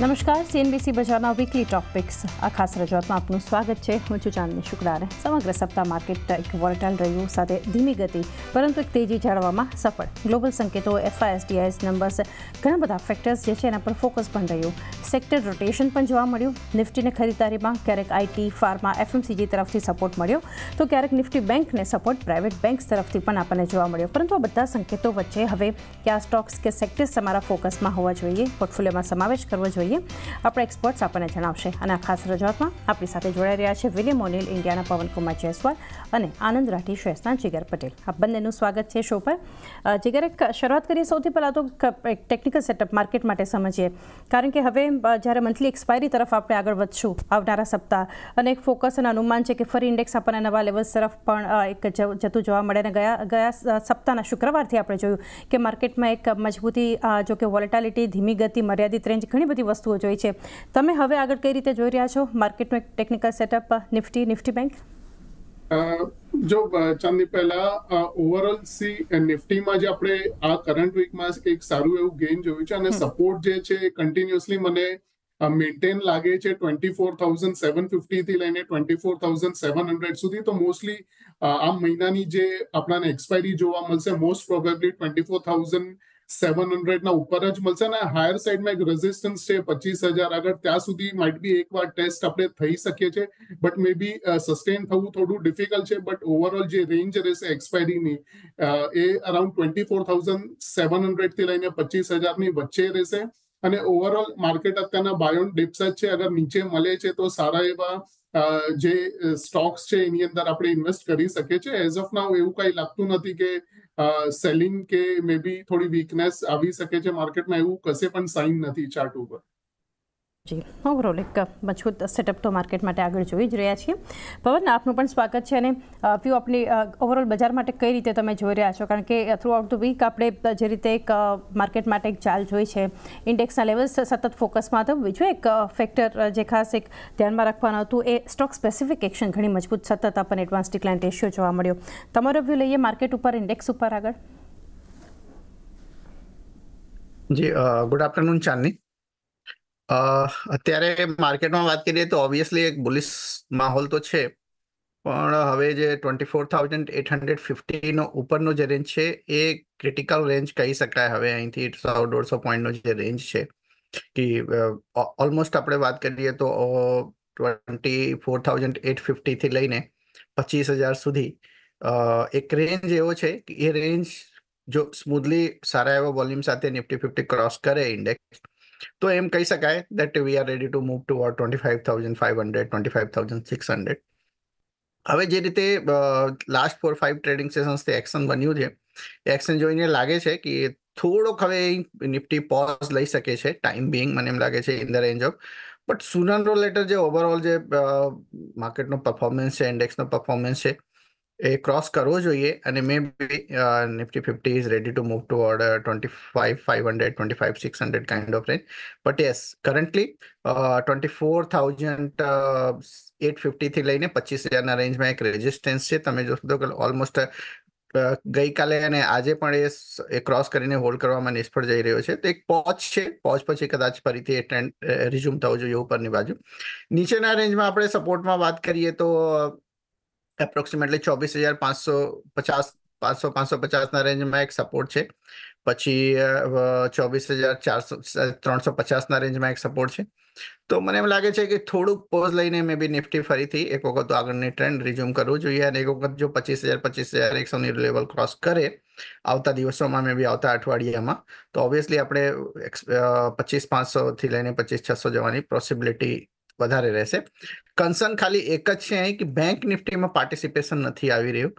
नमस्कार से एनबीसी बजारना वीकली टॉपिक्स आकाश रजवतનું સ્વાગત છે હું છું જાનની શુક્રા રહે સમગ્ર સપ્તાહ માર્કેટ એક વોલેટાઇલ રહ્યું સાથે ધીમી ગતિ પરંતુ તેજી ઝાળવામાં સફળ ગ્લોબલ સંકેતો એફઆઈએએસડીએસ નંબર્સ ઘણા બધા ફેક્ટર્સ જે છે તેના પર ફોકસ બન રયો સેક્ટર રોટેશન પણ જોવા મળ્યું નિફ્ટીને ખરીદदारीમાં કેરેક આઈટી ફાર્મા એફએમસીજી તરફથી સપોર્ટ મળ્યો તો કેરેક નિફ્ટી બેંકને સપોર્ટ પ્રાઇવેટ બેંક્સ તરફથી પણ આપણને જોવા મળ્યો પરંતુ બધા સંકેતો વચ્ચે હવે કયા સ્ટોક્સ કે સેક્ટર્સ અમારો ફોકસમાં હોવા જોઈએ પોર્ટફોલિયોમાં સમાવેશ કરવો જોઈએ જોઈએ આપણા એક્સપર્ટ્સ આપણને જણાવશે અને આ ખાસ રજૂઆતમાં આપણી સાથે જોડાઈ રહ્યા છે વિલિયમ ઓનિલ ઇન્ડિયાના પવનકુમાર જયસ્વાલ અને આનંદ રાઠી શ્રેષ્ઠના જીગર પટેલ આ બંનેનું સ્વાગત છે શો પર જીગર એક શરૂઆત કરીએ સૌથી પહેલાં તો એક ટેકનિકલ સેટઅપ માર્કેટ માટે સમજીએ કારણ કે હવે જ્યારે મંથલી એક્સપાયરી તરફ આપણે આગળ વધશું આવનારા સપ્તાહ અને એક ફોકસ અને અનુમાન છે કે ફરી ઇન્ડેક્સ આપણને નવા લેવલ તરફ પણ એક જતું જોવા મળે અને ગયા ગયા સપ્તાહના શુક્રવારથી આપણે જોયું કે માર્કેટમાં એક મજબૂતી જો કે વોલેટાલિટી ધીમી ગતિ મર્યાદિત રેન્જ ઘણી બધી વસ્તુઓ જોઈ છે તમે હવે આગળ કઈ રીતે જોઈ રહ્યા છો માર્કેટનું એક technical setup Nifty Nifty bank જો ચાંદની પહેલા ઓવરઓલ સી નિફ્ટીમાં જે આપણે આ કરંટ વીકમાં એક સારું એવું ગેઇન જોયું છે અને સપોર્ટ જે છે કન્ટિન્યુઅસલી મને મેન્ટેન લાગે છે twenty four thousand seven fifty થી લઈને twenty four thousand seven hundred સુધી તો મોસ્ટલી આ મહિનાની જે આપણાને એક્સપાયરી જોવા મળશે most probably twenty four thousand seven hundred ના ઉપર જ મળશે અને હાયર સાઈડમાં એક રેઝિસ્ટન્સ છે પચીસ હજાર આગળ ત્યાં સુધી માઇટ બી એકવાર ટેસ્ટ આપણે થઈ શકીએ છીએ બટ મે બી સસ્ટેન થવું થોડું ડિફિકલ્ટ છે બટ ઓવરઓલ જે રેન્જ રહેશે એક્સપાયરીની એ around twenty four thousand seven hundred થી લઈને પચીસ હજારની વચ્ચે રહેશે અને ઓવરઓલ માર્કેટ અત્યારના બાયોન ડિપ્સ જ છે અગર નીચે મળે છે તો સારા એવા જે સ્ટોક્સ છે એની અંદર આપણે ઇન્વેસ્ટ કરી શકીએ છીએ એઝ ઓફ નાઉ એવું કઈ લાગતું નથી કે સેલિંગ કે મે બી થોડી વીકનેસ આવી શકે છે માર્કેટમાં એવું કશે પણ સાઇન નથી ચાર્ટ ઉપર જી ઓવરઓલ એક મજબૂત સેટઅપ તો માર્કેટ માટે આગળ જોઈ જ રહ્યા છીએ પવન આપનું પણ સ્વાગત છે અને વ્યૂ આપની ઓવરઓલ બજાર માટે કઈ રીતે તમે જોઈ રહ્યા છો કારણ કે થ્રુ આઉટ ધ વીક આપણે જે રીતે એક માર્કેટ માટે એક ચાલ જોઈ છે ઇન્ડેક્સના લેવલ્સ સતત ફોકસમાં હતા બીજું એક ફેક્ટર જે ખાસ એક ધ્યાનમાં રાખવાનું હતું એ સ્ટોક સ્પેસિફિક એક્શન ઘણી મજબૂત સતત આપણને એડવાન્સ ડિક્લાઇન રેશિયો જોવા મળ્યો તમારો વ્યૂ લઈએ માર્કેટ ઉપર ઇન્ડેક્સ ઉપર આગળ જી ગુડ આફ્ટરનૂન ચાંદની અત્યારે માર્કેટમાં વાત કરીએ તો ઓબ્વિયસલી એક બુલિશ માહોલ તો છે પણ હવે જે twenty four thousand eight hundred ફિફ્ટીનો ઉપરનો જે રેન્જ છે એ ક્રિટિકલ રેન્જ કહી શકાય હવે અહીંથી સો દોઢસો પોઈન્ટનો જે રેન્જ છે કે ઓલમોસ્ટ આપણે વાત કરીએ તો ટ્વેન્ટી ફોર થાઉઝન્ડ એટ ફિફ્ટીથી લઈને પચીસ હજાર સુધી એક રેન્જ એવો છે કે એ રેન્જ જો સ્મૂથલી સારા એવા વોલ્યુમ સાથે નિફ્ટી ફિફ્ટી ક્રોસ કરે ઇન્ડેક્સ તો એમ કહી શકાય that we are ready to move toward twenty five thousand five hundred twenty five thousand six hundred હવે જે રીતે લાસ્ટ ફોર ફાઇવ ટ્રેડિંગ સેશન્સથી એક્શન બન્યું છે એક્શન જોઈને લાગે છે કે થોડોક હવે નિફ્ટી પોઝ લઈ શકે છે ટાઈમ બિંગ મને એમ લાગે છે in the range of but sooner later જે ઓવરઓલ જે માર્કેટનો પરફોર્મન્સ છે ઇન્ડેક્સનો પરફોર્મન્સ છે એ ક્રોસ કરવો જોઈએ અને may be Nifty fifty is ready to move order twenty five five hundred twenty five six hundred kind of range but yes currently twenty four thousand eight ફિફ્ટીથી લઈને પચીસ હજારના રેન્જમાં એક રેઝિસ્ટન્સ છે તમે જોશો તો ઓલમોસ્ટ ગઈકાલે અને આજે પણ એ ક્રોસ કરીને હોલ્ડ કરવામાં નિષ્ફળ જઈ રહ્યો છે તો એક પોચ છે પોચ પછી કદાચ ફરીથી એ ટ્રેન્ડ રિઝ્યુમ થવો જોઈએ ઉપરની બાજુ નીચેના રેન્જમાં આપણે સપોર્ટમાં વાત કરીએ તો એપ્રોક્સિમેટલી ચોવીસ હજાર પાંચસો પચાસ પાંચસો પાંચસો પચાસના રેન્જમાં એક સપોર્ટ છે પછી ચોવીસ હજાર ચારસો ત્રણસો પચાસના રેન્જમાં એક સપોર્ટ છે તો મને એમ લાગે છે કે થોડુંક પોઝ લઈને મે બી નિફ્ટી ફરીથી એક વખત આગળની ટ્રેન્ડ રિઝ્યુમ કરવું જોઈએ અને એક વખત જો પચીસ હજાર પચીસ હજાર એકસોની લેવલ ક્રોસ કરે આવતા દિવસોમાં મે બી આવતા અઠવાડિયામાં તો ઓબ્વિયસલી આપણે પચીસ પાંચસોથી લઈને પચીસ છસો જવાની પોસિબિલિટી વધારે રહેશે કન્સર્ન ખાલી એક જ છે અહીં કે બેંક નિફ્ટીમાં પાર્ટિસિપેશન નથી આવી રહ્યું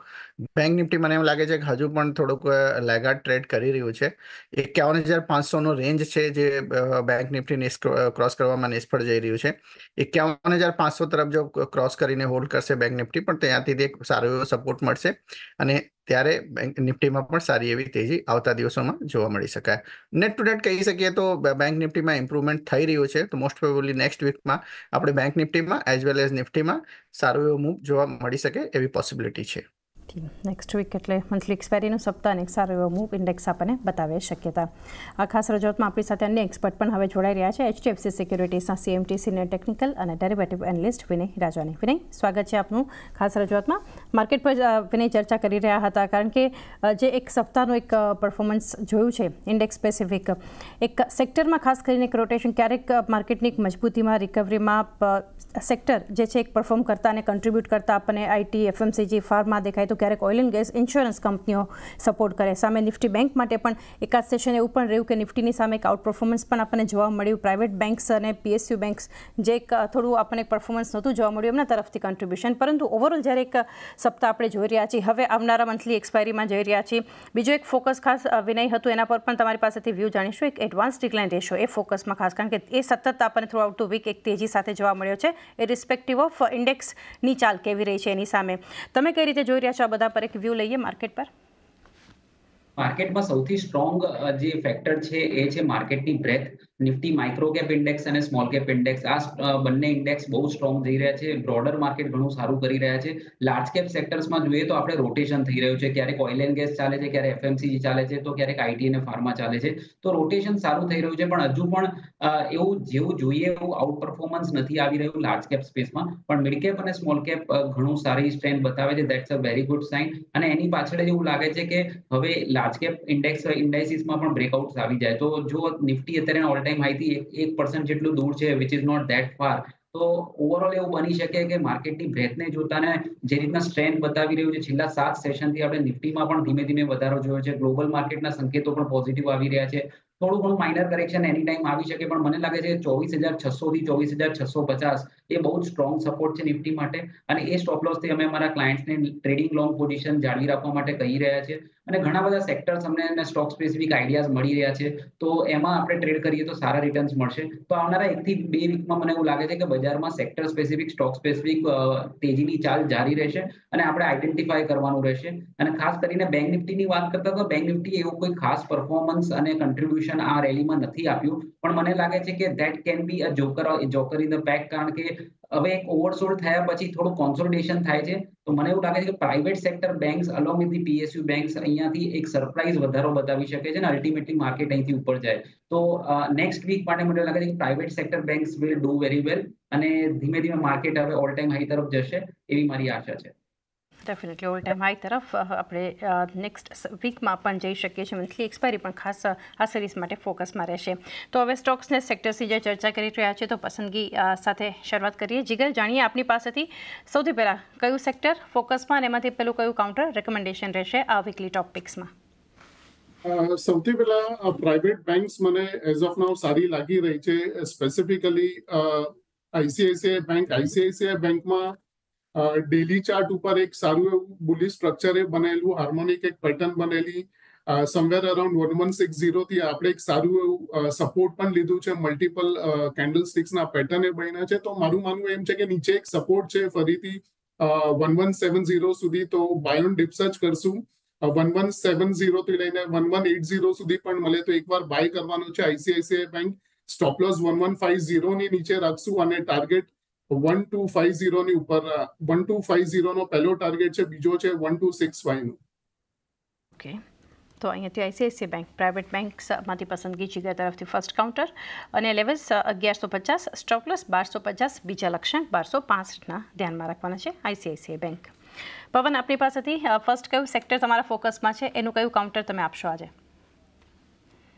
બેંક નિફ્ટી મને એમ લાગે છે કે હજુ પણ થોડુંક લેગાર્ડ ટ્રેડ કરી રહ્યું છે એકાવન હજાર પાંચસોનો રેન્જ છે જે બેંક નિફ્ટીને ક્રોસ કરવામાં નિષ્ફળ જઈ રહ્યું છે એકાવન હજાર પાંચસો તરફ જો ક્રોસ કરીને હોલ્ડ કરશે બેંક નિફ્ટી પણ ત્યાંથી એક સારો એવો સપોર્ટ મળશે અને ત્યારે બેંક નિફ્ટીમાં પણ સારી એવી તેજી આવતા દિવસોમાં જોવા મળી શકાય નેટ ટુ નેટ કહી શકીએ તો બેંક નિફ્ટીમાં ઇમ્પ્રુવમેન્ટ થઈ રહ્યું છે તો મોસ્ટ પ્રોબેબલી નેક્સ્ટ વીકમાં આપણે બેંક નિફ્ટીમાં એઝ વેલ એઝ નિફ્ટીમાં સારું એવું મૂવ જોવા મળી શકે એવી પોસિબિલિટી છે નેક્સ્ટ વીક એટલે મંથલી એક્સપાયરીનું સપ્તાહ અને સારો એવો મૂવ ઇન્ડેક્સ આપણને બતાવે શક્યતા આ ખાસ રજૂઆતમાં આપણી સાથે અન્ય એક્સપર્ટ પણ હવે જોડાઈ રહ્યા છે એચડીએફસી સિક્યુરિટીઝના સીએમટી સિનિયર ટેકનિકલ અને ડેરિવેટિવ એનલિસ્ટ વિનય રાજાની વિનય સ્વાગત છે આપનું ખાસ રજૂઆતમાં માર્કેટ પર વિનય ચર્ચા કરી રહ્યા હતા કારણ કે જે એક સપ્તાહનું એક પરફોર્મન્સ જોયું છે ઇન્ડેક્સ સ્પેસિફિક એક સેક્ટરમાં ખાસ કરીને એક રોટેશન ક્યારેક માર્કેટની એક મજબૂતીમાં રિકવરીમાં સેક્ટર જે છે એક પરફોર્મ કરતા અને કન્ટ્રીબ્યુટ કરતા આપણને આઈટી એફએમસીજી ફાર્મા દેખાય તો તો ક્યારેક ઓઇલ એન્ડ ગેસ ઇન્સ્યોરન્સ કંપનીઓ સપોર્ટ કરે સામે નિફ્ટી બેંક માટે પણ એકાદ સેશન એવું પણ રહ્યું કે નિફ્ટીની સામે એક આઉટ પરફોર્મન્સ પણ આપણને જોવા મળ્યું પ્રાઇવેટ બેંક્સ અને પીએસયુ બેંક્સ જે થોડું આપણને પરફોર્મન્સ નહોતું જોવા મળ્યું એમના તરફથી કન્ટ્રીબ્યુશન પરંતુ ઓવરઓલ જ્યારે એક સપ્તાહ આપણે જોઈ રહ્યા છીએ હવે આવનારા મંથલી એક્સપાયરીમાં જઈ રહ્યા છીએ બીજો એક ફોકસ ખાસ વિનય હતું એના પર પણ તમારી પાસેથી વ્યૂ જાણીશું એક એડવાન્સ ડિક્લાઇન રેશિયો એ ફોકસમાં ખાસ કારણ કે એ સતત આપણને થ્રુ આઉટ ટુ વીક એક તેજી સાથે જોવા મળ્યો છે એ રિસ્પેક્ટિવ ઓફ ઇન્ડેક્સની ચાલ કેવી રહી છે એની સામે તમે કઈ રીતે જોઈ રહ્યા છો આ બધા પર એક વ્યૂ લઈએ માર્કેટ પર માર્કેટમાં સૌથી સ્ટ્રોંગ જે ફેક્ટર છે એ છે માર્કેટની breath Nifty micro cap index અને સ્મોલ કેપ ઇન્ડેક્સ આ બંને ઇન્ડેક્સ બહુ સ્ટ્રોંગ જઈ રહ્યા છે બ્રોડર માર્કેટ ઘણું સારું કરી રહ્યા છે લાર્જ કેપ સેક્ટર્સમાં જોઈએ તો આપણે રોટેશન થઈ રહ્યું છે ક્યારેક ઓઇલ એન્ડ ગેસ ચાલે છે ક્યારે એફએમસીજી ચાલે છે તો ક્યારેક આઈટી અને ફાર્મા ચાલે છે તો રોટેશન સારું થઈ રહ્યું છે પણ હજુ પણ એવું જેવું જોઈએ એવું આઉટ પરફોર્મન્સ નથી આવી રહ્યું લાર્જ કેપ સ્પેસમાં પણ મિડ કેપ અને સ્મોલ કેપ ઘણું સારી સ્ટ્રેન્થ બતાવે છે that's a very good sign અને એની પાછળ એવું લાગે છે કે હવે લાર્જ કેપ ઇન્ડેક્સ ઇન્ડાઇસીસમાં પણ બ્રેકઆઉટ આવી જાય તો જો નિફ્ટી અત્યારે ઓલ ટાઈમ એ માહિતી એક પર્સન્ટ જેટલું દૂર છે which is not that far તો ઓવરઓલ એવું બની શકે કે માર્કેટની જોતા જોતાને જે રીતના સ્ટ્રેન્થ બતાવી રહ્યું છે છેલ્લા સાત સેશનથી આપણે નિફ્ટીમાં પણ ધીમે ધીમે વધારો જોયો છે ગ્લોબલ માર્કેટના સંકેતો પણ પોઝિટિવ આવી રહ્યા છે થોડું ઘણું માઇનર કરેક્શન એની ટાઈમ આવી શકે પણ મને લાગે છે ચોવીસ હજાર છસો થી ચોવીસ હજાર છસો પચાસ એ બહુ જ સ્ટ્રોંગ સપોર્ટ છે નિફ્ટી માટે અને એ સ્ટોપ લોસથી અમે અમારા ક્લાયન્ટને ટ્રેડિંગ લોંગ પોઝિશન જાળવી રાખવા માટે કહી રહ્યા છે અને ઘણા બધા સેક્ટર્સ અમને સ્ટોક સ્પેસિફિક આઈડિયાઝ મળી રહ્યા છે તો એમાં આપણે ટ્રેડ કરીએ તો સારા રિટર્ન્સ મળશે તો આવનારા એકથી બે વીકમાં મને એવું લાગે છે કે બજારમાં સેક્ટર સ્પેસિફિક સ્ટોક સ્પેસિફિક તેજીની ચાલ જારી રહેશે અને આપણે આઈડેન્ટિફાય કરવાનું રહેશે અને ખાસ કરીને બેંક નિફ્ટીની વાત કરતા તો બેંક નિફ્ટી એવું કોઈ ખાસ પરફોર્મન્સ અને કન્ટ્રીબ્યુશન આ રેલીમાં નથી આપ્યું પણ મને લાગે છે કે that can be a joker joker in the pack કારણ કે હવે એક ઓવરસોલ્ડ થયા પછી થોડું કોન્સોલિડેશન થાય છે તો મને એવું લાગે છે કે private sector banks along with the PSU banks અહીંયાથી એક સરપ્રાઇઝ વધારો બતાવી શકે છે અને અલ્ટિમેટલી માર્કેટ અહીંથી ઉપર જાય તો નેક્સ્ટ વીક માટે મને લાગે છે કે private sector banks will do very well અને ધીમે ધીમે માર્કેટ હવે ઓલ ટાઈમ હાઈ તરફ જશે એવી મારી આશા છે ડેફિનેટલી ઓલ ટાઈમ હાઈ તરફ આપણે નેક્સ્ટ વીકમાં પણ જઈ શકીએ છીએ મંથલી એક્સપાયરી પણ ખાસ આ સિરીઝ માટે ફોકસમાં રહેશે તો હવે સ્ટોક્સને સેક્ટર્સની જે ચર્ચા કરી રહ્યા છે તો પસંદગી સાથે શરૂઆત કરીએ જીગર જાણીએ આપની પાસેથી સૌથી પહેલાં કયું સેક્ટર ફોકસમાં અને એમાંથી પેલું કયું કાઉન્ટર રેકમેન્ડેશન રહેશે આ વીકલી ટોપિક્સમાં સૌથી પહેલા પ્રાઇવેટ બેંક્સ મને એઝ ઓફ નાવ સારી લાગી રહી છે સ્પેસિફિકલી આઈસીઆઈસીઆઈ બેંક આઈસીઆઈસીઆઈ બેંકમાં ડેલી ચાર્ટ ઉપર એક સારું એવું બુલી સ્ટ્રક્ચરે બનેલું હાર્મોનિક એક પેટર્ન બનેલી somewhere around one one six થી આપણે એક સારું એવું સપોર્ટ પણ લીધું છે મલ્ટિપલ કેન્ડલ સ્ટિક્સ ના સ્ટિક્સના એ બન્યા છે તો મારું માનવું એમ છે કે નીચે એક સપોર્ટ છે ફરીથી વન વન સેવન ઝીરો સુધી તો બાયોન ડિપ સર્ચ કરશું વન વન સેવન ઝીરો થી લઈને વન વન એટ ઝીરો સુધી પણ મળે તો એકવાર બાય કરવાનો છે ICICI bank stop loss one one five ની નીચે રાખશું અને target one two five zero ની ઉપર વન ટુ ફાઈવ ઝીરો નો પહેલો ટાર્ગેટ છે બીજો છે વન ટુ સિક્સ ફાઈવ નો ઓકે તો અહીંયાથી આઈસીઆઈસીઆઈ બેંક પ્રાઇવેટ બેંકમાંથી પસંદગી જીગર તરફથી ફર્સ્ટ કાઉન્ટર અને લેવલ્સ અગિયારસો પચાસ સ્ટોકલસ બારસો પચાસ બીજા લક્ષ્યાંક બારસો પાંસઠના ધ્યાનમાં રાખવાના છે આઈસીઆઈસીઆઈ બેંક પવન આપણી પાસેથી ફર્સ્ટ કયું સેક્ટર તમારા ફોકસમાં છે એનું કયું કાઉન્ટર તમે આપશો આજે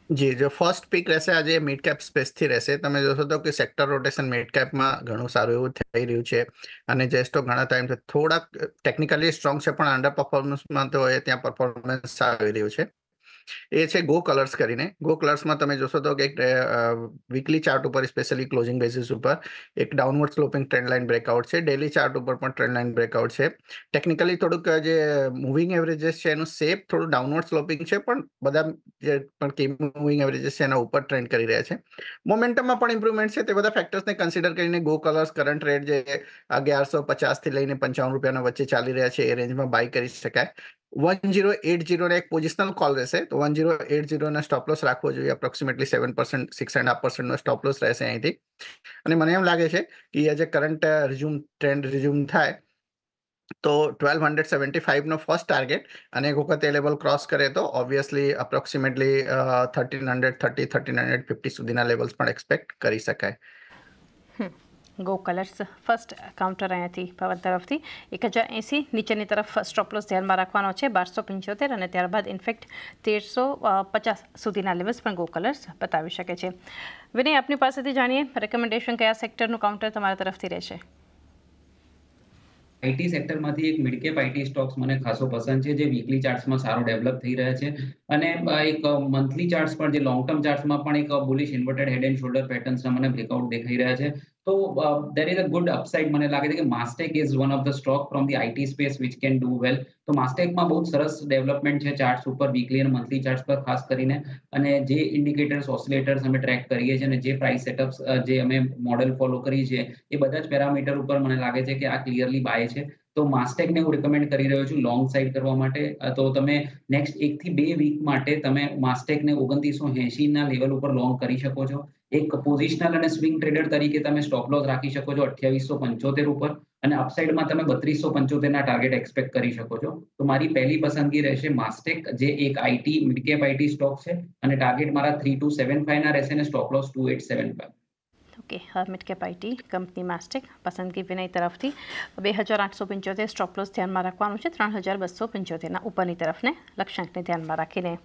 જી જો ફર્સ્ટ પીક રહેશે આજે મિડ કેપ સ્પેસથી રહેશે તમે જોશો તો કે સેક્ટર રોટેશન મિડ કેપમાં ઘણું સારું એવું થઈ રહ્યું છે અને જેસ્ટો ઘણા ટાઈમથી થોડાક ટેકનિકલી સ્ટ્રોંગ છે પણ અંડર પરફોર્મન્સમાં તો એ ત્યાં પરફોર્મન્સ આવી રહ્યું છે એ છે ગો કલર્સ કરીને ગો કલર્સમાં તમે જોશો તો કે વીકલી ચાર્ટ ઉપર સ્પેશિયલી ક્લોઝિંગ બેસિસ ઉપર એક downward sloping trend line breakout છે ડેલી ચાર્ટ ઉપર પણ ટ્રેન્ડ લાઇન બ્રેકઆઉટ છે ટેકનિકલી થોડુંક જે મૂવિંગ એવરેજીસ છે એનું સેપ થોડું ડાઉનવર્ડ સ્લોપિંગ છે પણ બધા જે પણ કે મૂવિંગ એવરેજીસ છે એના ઉપર ટ્રેન્ડ કરી રહ્યા છે મોમેન્ટમમાં પણ ઇમ્પ્રુવમેન્ટ છે તે બધા ફેક્ટર્સને કન્સિડર કરીને ગો કલર્સ કરંટ રેટ જે અગિયારસો પચાસથી લઈને પંચાવન રૂપિયાના વચ્ચે ચાલી રહ્યા છે એ રેન્જમાં બાય કરી શકાય વન જીરો એટ જીરોને એક પોઝિશનલ કોલ રહેશે તો વન જીરો એટ જીરોના સ્ટોપ લોસ રાખવો જોઈએ approximately seven percent six and half પર્સન્ટનો સ્ટોપ લોસ રહેશે અહીંથી અને મને એમ લાગે છે કે આજે કરંટ રિઝ્યુમ ટ્રેન્ડ રિઝ્યુમ થાય તો ટ્વેલ્વ હંડ્રેડ સેવન્ટી ફાઇવનો ફર્સ્ટ ટાર્ગેટ અને એક વખત એ લેવલ ક્રોસ કરે તો obviously approximately thirteen hundred thirty thirteen hundred fifty સુધીના લેવલ્સ પણ એક્સપેક્ટ કરી શકાય ગો કલર્સ ફર્સ્ટ કાઉન્ટર અહીંયાથી પવન તરફથી એક હજાર એંસી નીચેની તરફ સ્ટોપ ધ્યાનમાં રાખવાનો છે બારસો પંચોતેર અને ત્યારબાદ ઇન્ફેક્ટ તેરસો પચાસ સુધીના લેવલ્સ પણ ગો કલર્સ બતાવી શકે છે વિનય આપની પાસેથી જાણીએ રેકમેન્ડેશન કયા સેક્ટરનું કાઉન્ટર તમારા તરફથી રહેશે આઈટી સેક્ટરમાંથી એક મિડકેપ કેપ આઈટી સ્ટોક્સ મને ખાસો પસંદ છે જે વીકલી ચાર્ટ્સમાં સારો ડેવલપ થઈ રહ્યા છે અને એક મંથલી ચાર્ટ પણ જે લોંગ ટર્મ ચાર્ટમાં પણ એક bullish inverted head and shoulder પેટર્ન્સના મને બ્રેકઆઉટ દેખાઈ રહ્યા છે તો there is a good upside મને લાગે છે કે Mastek is one of the stock from the IT space which can do well તો માસ્ટેકમાં બહુ સરસ ડેવલપમેન્ટ છે ચાર્ટ્સ ઉપર વીકલી અને મંથલી ચાર્ટ્સ પર ખાસ કરીને અને જે ઇન્ડિકેટર્સ ઓસિલેટર્સ અમે ટ્રેક કરીએ છીએ અને જે પ્રાઇસ સેટઅપ્સ જે અમે મોડેલ ફોલો કરીએ છીએ એ બધા જ પેરામીટર ઉપર મને લાગે છે કે આ ક્લિયરલી બાય છે તો માસ્ટેકને હું રેકમેન્ડ કરી રહ્યો છું લોંગ સાઇડ કરવા માટે તો તમે નેક્સ્ટ એકથી બે વીક માટે તમે માસ્ટેકને ઓગણત્રીસો એંશીના લેવલ ઉપર લોંગ કરી શકો છો એક પોઝિશનલ અને સ્વિંગ ટ્રેડર તરીકે તમે સ્ટોપ લોસ રાખી શકો છો અઠ્યાવીસો પંચોતેર ઉપર અને અપસાઇડમાં તમે બત્રીસો પંચોતેરના ટાર્ગેટ એક્સપેક્ટ કરી શકો છો તો મારી પહેલી પસંદગી રહેશે માસ્ટેક જે એક આઈટી મિડકેપ આઈટી સ્ટોક છે અને ટાર્ગેટ મારા થ્રી ટુ સેવન ના રહેશે અને stop loss two eight seven five okay હર્મિટ કેપાઇટી કંપની માસ્ટેક પસંદગી વિનય તરફથી બે હજાર આઠસો પંચોતેર સ્ટોપલોસ ધ્યાનમાં રાખવાનું છે ત્રણ હજાર બસો પંચોતેરના ઉપરની તરફને લક્ષ્યાંકને ધ્યાનમાં રાખીને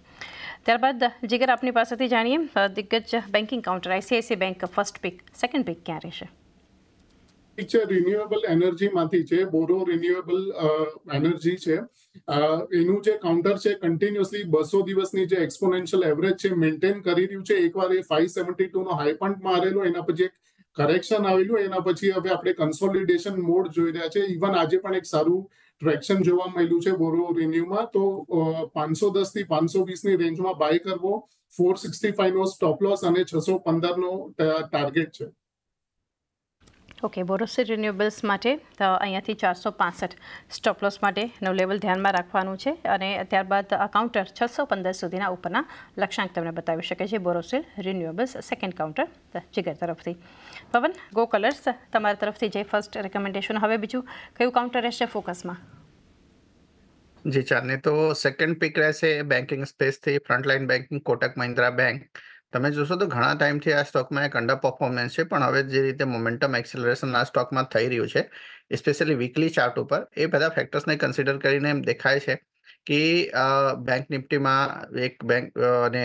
ત્યારબાદ જીગર આપની પાસેથી જાણીએ દિગ્ગજ banking counter ICICI bank first pick second pick ક્યાં રહેશે છે રિન્યુએબલ એનર્જીમાંથી છે બોરો રિન્યુએબલ એનર્જી છે એનું જે કાઉન્ટર છે કન્ટિન્યુઅસલી બસો દિવસની જે એક્સપોનેન્શિયલ એવરેજ છે મેન્ટેન કરી રહ્યું છે એકવાર એ ફાઈવ સેવન્ટી ટુનો હાઈ પોઈન્ટ મારેલો એના પછી એક કરેક્શન આવેલું એના પછી હવે આપણે કન્સોલિડેશન મોડ જોઈ રહ્યા છે ઇવન આજે પણ એક સારું ટ્રેક્શન જોવા મળ્યું છે બોરો રિન્યુમાં તો પાંચસો દસ થી પાંચસો વીસ ની રેન્જમાં બાય કરવો ફોર સિક્સટી ફાઈવ નો સ્ટોપ લોસ અને છસો પંદર નો ટાર્ગેટ છે ઓકે બોરોસિલ રિન્યુએબલ્સ માટે અહીંયાથી ચારસો પાસઠ સ્ટોપલોસ માટેનું લેવલ ધ્યાનમાં રાખવાનું છે અને ત્યારબાદ કાઉન્ટર છસો પંદર સુધીના ઉપરના લક્ષ્યાંક તમને બતાવી શકે છે Borosil renewables second counter Jigar તરફથી પવન ગો કલર્સ તમારા તરફથી જે ફર્સ્ટ રેકમેન્ડેશન હવે બીજું કયું કાઉન્ટર રહેશે ફોકસમાં જી ચાને તો સેકન્ડ પિક રહેશે બેન્કિંગ સ્પેસથી frontline banking Kotak Mahindra bank તમે જોશો તો ઘણા ટાઈમથી આ સ્ટોકમાં એક અંડર પરફોર્મન્સ છે પણ હવે જે રીતે મોમેન્ટમ એક્સેલરેશન આ સ્ટોકમાં થઈ રહ્યું છે સ્પેશિયલી વીકલી ચાર્ટ ઉપર એ બધા ફેક્ટર્સને કન્સિડર કરીને એમ દેખાય છે કે અ, બેંક નિફ્ટીમાં એક બેંક અને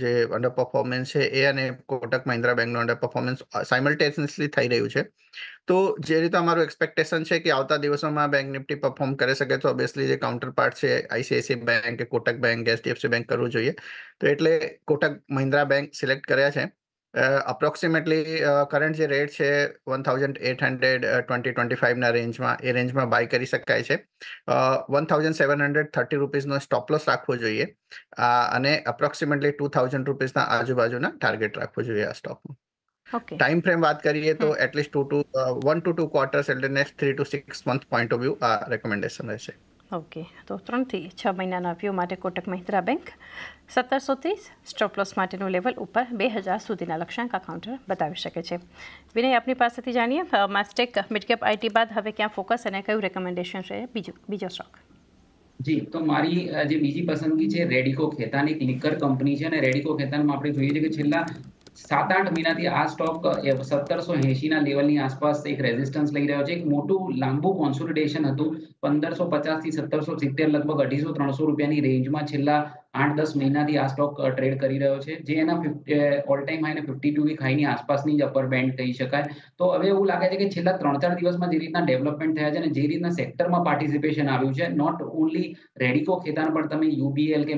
જે અંડર પરફોર્મન્સ છે એ અને કોટક મહિન્દ્રા બેંકનું અંડર પરફોર્મન્સ સાયમલ્ટેનિયસલી થઈ રહ્યું છે તો જે રીતે અમારું એક્સપેક્ટેશન છે કે આવતા દિવસોમાં બેંક નિફ્ટી પરફોર્મ કરી શકે તો ઓબ્વિયસલી જે કાઉન્ટર પાર્ટ છે આઈસીઆઈસી બેંક કે કોટક બેંક એચડીએફસી બેંક કરવું જોઈએ તો એટલે કોટક મહિન્દ્રા બેંક સિલેક્ટ કર્યા છે અપ્રોક્સિમેટલી કરંટ જે રેટ છે one thousand eight hundred twenty twenty ફાઇવના રેન્જમાં એ રેન્જમાં બાય કરી શકાય છે one thousand seven hundred thirty રૂપીઝનો સ્ટોપલોસ રાખવો જોઈએ અને અપ્રોક્સિમેટલી ટુ થાઉઝન્ડ રૂપીઝના આજુબાજુના ટાર્ગેટ રાખવો જોઈએ આ સ્ટોકમાં ટાઈમ ફ્રેમ વાત કરીએ તો at least two two one two two quarters એટલે next three two six month point of view આ રેકમેન્ડેશન રહેશે ઓકે તો ત્રણથી છ મહિનાના વ્યૂ માટે કોટક મહિન્દ્રા બેંક સત્તરસો ત્રીસ સ્ટોપલોસ માટેનું લેવલ ઉપર બે હજાર સુધીના લક્ષ્યાંક આ કાઉન્ટર બતાવી શકે છે વિનય આપની પાસેથી જાણીએ માસ્ટેક મિડકેપ આઈટી બાદ હવે ક્યાં ફોકસ અને કયું રેકમેન્ડેશન છે બીજું બીજો સ્ટોક જી તો મારી જે બીજી પસંદગી છે રેડિકો ખેતાની ક્લિકર કંપની છે અને રેડિકો ખેતાનમાં આપણે જોઈએ છીએ કે છેલ્લા સાત આઠ મહિનાથી આ સ્ટોક સત્તરસો એંશીના લેવલની આસપાસ એક રેઝિસ્ટન્સ લઈ રહ્યો છે એક મોટું લાંબુ કોન્સોલિડેશન હતું પંદરસો પચાસથી સત્તરસો સિત્તેર લગભગ અઢીસો ત્રણસો રૂપિયાની રેન્જમાં છેલ્લા આઠ દસ મહિનાથી આ સ્ટોક ટ્રેડ કરી રહ્યો છે જે એના all time high fifty two week હાઈની આસપાસની જ અપર બેન્ડ કહી શકાય તો હવે એવું લાગે છે કે છેલ્લા ત્રણ ચાર દિવસમાં જે રીતના ડેવલપમેન્ટ થયા છે અને જે રીતના સેક્ટરમાં પાર્ટિસિપેશન આવ્યું છે નોટ ઓનલી રેડિકો ખેતાન પણ તમે યુબીએલ કે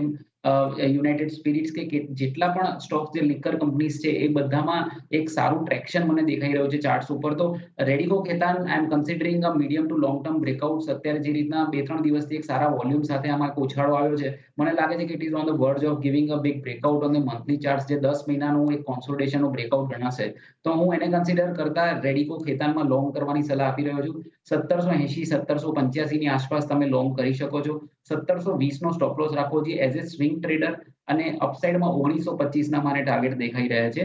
યુનાઇટેડ સ્પિરિટ્સ કે જેટલા પણ સ્ટોક જે લિકર કંપનીઝ છે એ બધામાં એક સારું ટ્રેક્શન મને દેખાઈ રહ્યું છે ચાર્ટ્સ ઉપર તો Radico Khaitan I am considering a medium to long term breakouts અત્યારે જે રીતના બે ત્રણ દિવસથી એક સારા વોલ્યુમ સાથે આમાં ઉછાળો આવ્યો છે મને લાગે છે કે it is on the verge of giving a big breakout on the monthly charts જે દસ મહિનાનું એક કોન્સોલિડેશનનું બ્રેકઆઉટ ગણાશે તો હું એને કન્સિડર કરતા રેડિકો ખેતાનમાં લોંગ કરવાની સલાહ આપી રહ્યો છું સત્તરસો એસી સત્તરસો પંચ્યાસી ની આસપાસ તમે લોંગ કરી શકો છો સત્તરસો વીસ નો સ્ટોપ લોસ રાખવો જોઈએ એઝ એ સ્વિંગ ટ્રેડર અને અપસાઇડમાં ઓગણીસો પચીસના મારે ટાર્ગેટ દેખાઈ રહ્યા છે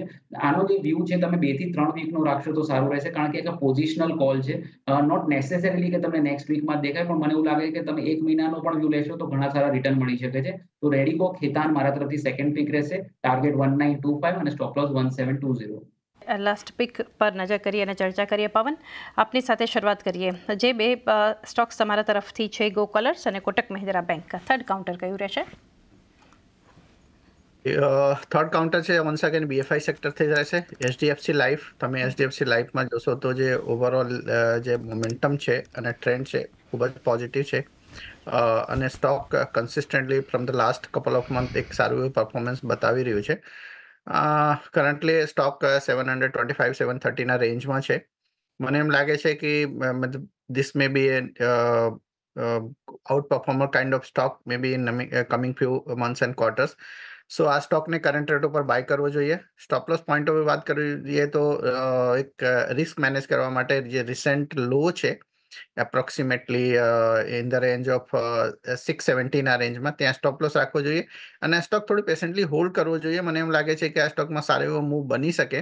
આનો જે વ્યૂ છે તમે બે થી ત્રણ વીકનો રાખશો તો સારું રહેશે કારણ કે એક પોઝિશનલ કોલ છે નોટ નેસેસરીલી કે તમને નેક્સ્ટ વીકમાં દેખાય પણ મને એવું લાગે કે તમે એક મહિનાનો પણ વ્યૂ લેશો તો ઘણા સારા રિટર્ન મળી શકે છે તો રેડિકો ખેતાન મારા તરફથી સેકન્ડ પીક રહેશે target one nine two five અને stop loss one seven two zero last pick પર નજર કરીએ અને ચર્ચા કરીએ પવન આપની સાથે શરૂઆત કરીએ જે બે સ્ટોક્સ તમારા તરફથી છે ગો કલર્સ અને Kotak Mahindra bank third counter કયું રહેશે થર્ડ કાઉન્ટર છે વન સેકન્ડ બીએફઆઈ સેક્ટરથી રહેશે એચડીએફસી લાઈફ તમે એચડીએફસી લાઈફમાં જોશો તો જે ઓવરઓલ જે મોમેન્ટમ છે અને ટ્રેન્ડ છે ખૂબ જ પોઝિટિવ છે અને stock consistently from the last couple of month એક સારું એવું પરફોર્મન્સ બતાવી રહ્યું છે currently stock seven hundred twenty five seven થર્ટીના રેન્જમાં છે મને એમ લાગે છે કે મતલબ this may be a outperformer kind of stock may be in coming few months and quarters so આ સ્ટોકને કરંટ રેટ ઉપર બાય કરવો જોઈએ સ્ટોપ લોસ પોઈન્ટ ઓફ વાત કરવી જોઈએ તો એક રિસ્ક મેનેજ કરવા માટે જે રિસેન્ટ લો છે approximately in the range of six સેવન્ટીના રેન્જમાં ત્યાં સ્ટોપ લોસ રાખવો જોઈએ અને આ સ્ટોક થોડું પેશન્ટલી હોલ્ડ કરવો જોઈએ મને એમ લાગે છે કે આ સ્ટોકમાં સારો એવો મૂવ બની શકે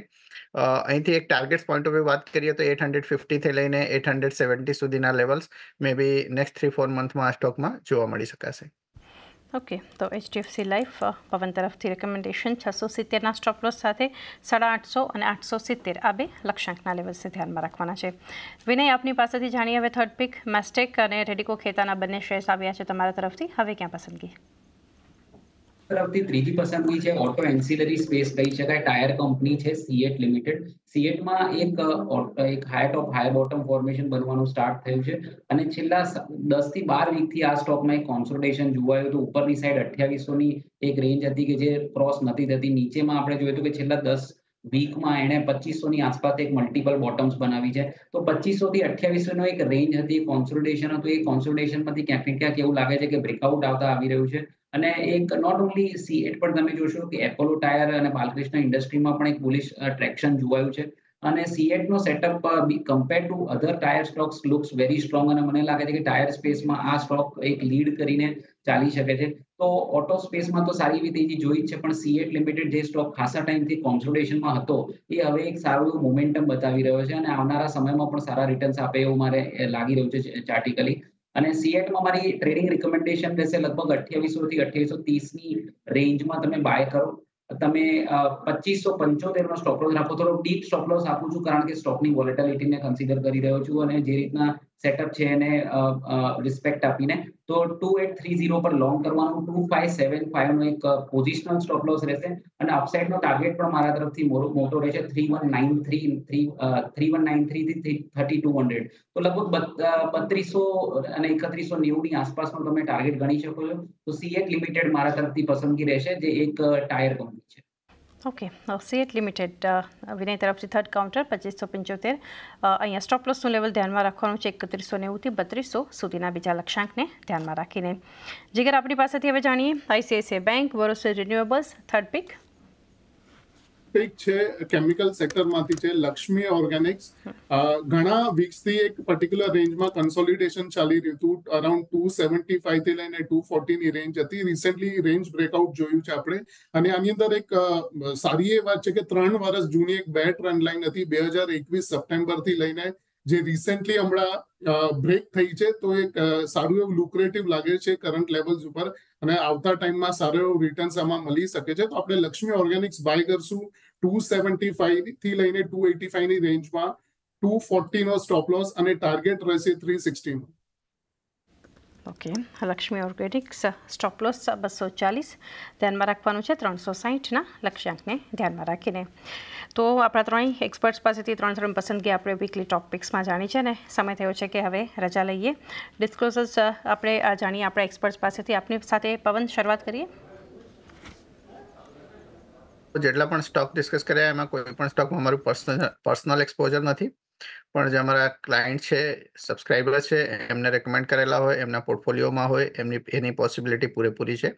અહીંથી એક ટાર્ગેટ્સ પોઈન્ટ ઓફ વાત કરીએ તો એટ હંડ્રેડ ફિફ્ટીથી લઈને એટ હંડ્રેડ સેવન્ટી સુધીના levels may be next three four મંથમાં આ સ્ટોકમાં જોવા મળી શકાશે ઓકે તો એચડીએફસી લાઈફ પવન તરફથી રેકમેન્ડેશન છસો સિત્તેરના સ્ટોપલોસ સાથે સાડા આઠસો અને આઠસો સિત્તેર આ બે લક્ષ્યાંકના લેવલ્સને ધ્યાનમાં રાખવાના છે વિનય આપની પાસેથી જાણીએ હવે થર્ડ પિક મેસ્ટેક અને રેડિકો ખેતાના બંને શેર્સ આવ્યા છે તમારા તરફથી હવે ક્યાં પસંદગી તરફથી ત્રીજી પસંદગી છે ઓટો એન્સિલરી સ્પેસ કહી શકાય ટાયર કંપની છે સીએટ લિમિટેડ સીએટમાં એક એક high top high bottom formation બનવાનું સ્ટાર્ટ થયું છે અને છેલ્લા દસ થી બાર વીકથી આ સ્ટોકમાં એક કોન્સોલ્ટેશન જોવાયું હતું ઉપરની સાઈડ અઠ્યાવીસોની એક રેન્જ હતી કે જે ક્રોસ નથી થતી નીચેમાં આપણે જોયું હતું કે છેલ્લા દસ વીકમાં એણે પચીસો આસપાસ એક મલ્ટિપલ બોટમ્સ બનાવી છે તો પચીસો થી એક રેન્જ હતી કોન્સોલિડેશન હતું એ કોન્સોલિડેશન માંથી ક્યાંક ક્યાંક એવું લાગે છે કે બ્રેકઆઉટ આવતા આવી રહ્યું છે અને એક નોટ ઓનલી સી એટ પણ તમે જોશો કે એપોલો ટાયર અને બાલકૃષ્ણ ઇન્ડસ્ટ્રીમાં પણ એક બુલિશ ટ્રેક્શન જોવાયું છે અને સીએટ નો setup compare to other tyre stocks looks very strong અને મને લાગે છે કે ટાયર સ્પેસમાં આ સ્ટોક એક લીડ કરીને ચાલી શકે છે તો ઓટો સ્પેસમાં તો સારી એવી તેજી જોઈ છે પણ સીએટ લિમિટેડ જે સ્ટોક ખાસા ટાઈમથી કોન્સોલિડેશનમાં હતો એ હવે એક સારું એવું મોમેન્ટમ બતાવી રહ્યો છે અને આવનારા સમયમાં પણ સારા રિટર્ન્સ આપે એવું મારે લાગી રહ્યું છે ચાર્ટિકલી અને સીએટમાં મારી ટ્રેડિંગ રિકમેન્ડેશન રહેશે લગભગ અઠ્યાવીસો થી અઠ્યાવીસો ત્રીસની રેન્જમાં તમે બાય કરો તમે પચીસો પંચોતેરનો સ્ટોપ લોસ રાખો થોડો ડીપ સ્ટોપ લોસ આપું છું કારણ કે સ્ટોકની ને કન્સિડર કરી રહ્યો છું અને જે રીતના સેટઅપ છે એને રિસ્પેક્ટ આપીને તો ટુ એટ થ્રી ઝીરો પર લોંગ કરવાનું ટુ ફાઈવ સેવન ફાઈવનો એક પોઝિશનલ સ્ટોપ લોસ રહેશે અને નો ટાર્ગેટ પણ મારા તરફથી મોટો રહેશે three one nine three three three one nine three થ્રીથી થર્ટી ટુ હંડ્રેડ તો લગભગ બત્રીસો અને એકત્રીસો નેવું ની આસપાસનો તમે ટાર્ગેટ ગણી શકો છો તો સીએક લિમિટેડ મારા તરફથી પસંદગી રહેશે જે એક ટાયર કંપની છે ઓકે સીએટ લિમિટેડ વિનય તરફથી થર્ડ કાઉન્ટર પચીસો પંચોતેર અહીંયા સ્ટોપલોસનું લેવલ ધ્યાનમાં રાખવાનું છે એકત્રીસો નેવુંથી બત્રીસો સુધીના બીજા લક્ષ્યાંકને ધ્યાનમાં રાખીને જીગર આપણી પાસેથી હવે જાણીએ ICICI bank Borosil renewables third pick કંઈક છે કેમિકલ સેક્ટરમાંથી છે લક્ષ્મી ઓર્ગેનિક્સ ઘણા વીક્સથી એક પર્ટિક્યુલર રેન્જમાં કન્સોલિડેશન ચાલી રહ્યું હતું અરાઉન્ડ ટુ સેવન્ટી ફાઈવથી લઈને ટુ ફોર્ટીની રેન્જ હતી રિસેન્ટલી રેન્જ બ્રેકઆઉટ જોયું છે આપણે અને આની અંદર એક સારી એ વાત છે કે ત્રણ વર્ષ જૂની એક બે ટ્રેન્ડ લાઈન હતી બે હજાર એકવીસ સપ્ટેમ્બરથી લઈને જે રિસેન્ટલી હમણાં બ્રેક થઈ છે તો એક સારું એવું લુક્રેટિવ લાગે છે કરંટ લેવલ્સ ઉપર અને આવતા ટાઈમમાં સારો એવો રિટર્ન આમાં મળી શકે છે તો આપણે લક્ષ્મી ઓર્ગેનિક્સ બાય કરશું ટુ સેવન્ટી ફાઈવ થી લઈને ટુ એટી ફાઈવ ની રેન્જમાં ટુ ફોર્ટી નો સ્ટોપ લોસ અને ટાર્ગેટ રહેશે થ્રી સિક્સટી નો okay Lakshmi organics stop loss બસો ચાલીસ ધ્યાનમાં રાખવાનું છે ત્રણસો સાહીઠના લક્ષ્યાંકને ધ્યાનમાં રાખીને તો આપણા ત્રણેય એક્સપર્ટ્સ પાસેથી ત્રણ ત્રણ પસંદગી આપણે વીકલી ટોપિક્સમાં જાણી છે અને સમય થયો છે કે હવે રજા લઈએ ડિસ્ક્લોઝર્સ આપણે જાણીએ આપણા એક્સપર્ટ્સ પાસેથી આપની સાથે પવન શરૂઆત કરીએ જેટલા પણ સ્ટોક ડિસ્કસ કર્યા એમાં કોઈ પણ સ્ટોક અમારું પર્સનલ પર્સનલ એક્સપોઝર નથી પણ જે અમારા ક્લાયન્ટ છે સબસ્ક્રાઇબર છે એમને રેકમેન્ડ કરેલા હોય એમના પોર્ટફોલિયોમાં હોય એમની એની પોસિબિલિટી પૂરેપૂરી છે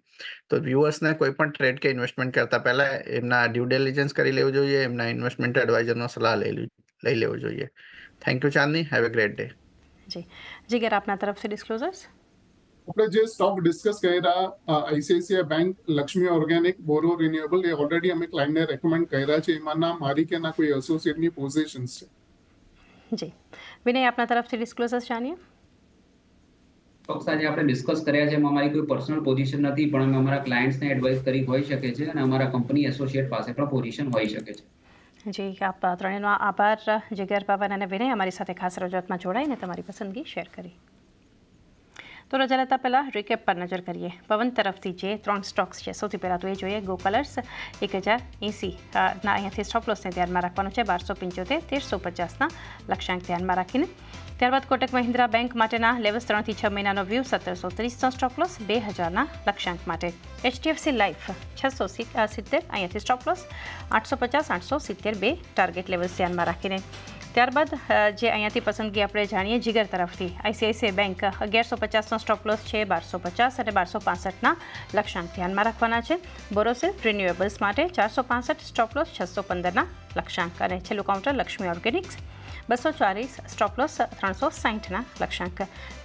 તો વ્યુઅર્સને કોઈ પણ ટ્રેડ કે ઇન્વેસ્ટમેન્ટ કરતા પહેલા એમના ડ્યુ ડેલિજન્સ કરી લેવું જોઈએ એમના ઇન્વેસ્ટમેન્ટ એડવાઇઝરનો સલાહ લઈ લઈ લેવો જોઈએ thank you Chandni have a great day ji Jigar આપના તરફથી ડિસ્ક્લોઝર્સ આપણે જે સ્ટોક ડિસ્કસ કર્યા ICICI bank Lakshmi organic Boro renewable એ ઓલરેડી અમે ક્લાયન્ટને રેકમેન્ડ કર્યા છે એમાંના મારી કે ના કોઈ એસોસિએટની પોઝિશન્સ છે જી વિનય આપના તરફથી ડિસ્ક્લોઝર્સ જાણીએ સ્ટોક્સ આજે આપણે ડિસ્કસ કર્યા છે એમાં અમારી કોઈ પર્સનલ પોઝિશન નથી પણ અમે અમારા ક્લાયન્ટ્સને એડવાઇસ કરી હોઈ શકે છે અને અમારા કંપની એસોસિએટ પાસે પણ પોઝિશન હોઈ શકે છે જી આપ ત્રણેયનો આભાર જગર પવન અને વિનય અમારી સાથે ખાસ રજૂઆતમાં જોડાઈને તમારી પસંદગી શેર કરી તો રજા લેતા પહેલાં રિકેપ પર નજર કરીએ પવન તરફથી જે ત્રણ સ્ટોક્સ છે સૌથી પહેલાં તો એ જોઈએ ગો કલર્સ એક હજાર એંસીના અહીંયાથી સ્ટોપલોસને ધ્યાનમાં રાખવાનું છે બારસો પંચોતેર તેરસો પચાસના લક્ષ્યાંક ધ્યાનમાં રાખીને ત્યારબાદ કોટક મહિન્દ્રા બેંક માટેના લેવલ્સ ત્રણથી છ મહિનાનો વ્યૂ સત્તરસો ત્રીસનો સ્ટોપલોસ બે હજારના લક્ષ્યાંક માટે એચડીએફસી લાઈફ છસો સિત્તેર અહીંયાથી સ્ટોપલોસ આઠસો પચાસ આઠસો સિત્તેર બે ટાર્ગેટ લેવલ્સ ધ્યાનમાં રાખીને ત્યારબાદ જે અહીંયાથી પસંદગી આપણે જાણીએ જીગર તરફથી આઈસીઆઈસીઆઈ બેંક અગિયારસો પચાસનો સ્ટોપ લોસ છે બારસો પચાસ અને બારસો પાસઠના લક્ષ્યાંક ધ્યાનમાં રાખવાના છે બોરોસિલ રિન્યુએબલ્સ માટે ચારસો પાસઠ સ્ટોપ લોસ છસો પંદરના લક્ષ્યાંક અને છેલ્લું કાઉન્ટર લક્ષ્મી ઓર્ગેનિક્સ બસો ચાલીસ સ્ટોપલોસ ત્રણસો સાહીઠના લક્ષ્યાંક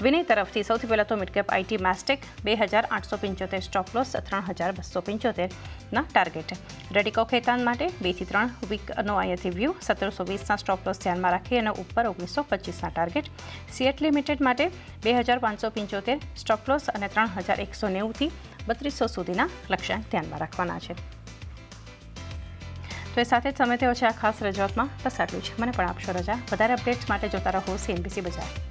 વિનય તરફથી સૌથી પહેલાં તો મિડકેપ આઈટી માસ્ટેક બે હજાર આઠસો પંચોતેર સ્ટોપલોસ ત્રણ હજાર બસો પંચોતેરના ટાર્ગેટ રેડિકો ખેતાન માટે બેથી ત્રણ વીકનો અહીંયાથી વ્યૂ સત્તરસો વીસના સ્ટોપલોસ ધ્યાનમાં રાખી અને ઉપર ઓગણીસો પચીસના ટાર્ગેટ સીએટ લિમિટેડ માટે બે હજાર પાંચસો પંચોતેર સ્ટોપલોસ અને ત્રણ હજાર એકસો નેવુંથી બત્રીસો સુધીના લક્ષ્યાંક ધ્યાનમાં રાખવાના છે તો એ સાથે જ સમય થયો છે આ ખાસ રજૂઆતમાં બસ આટલું જ મને પણ આપશો રજા વધારે અપડેટ્સ માટે જોતા રહો સીએનબીસી બજાર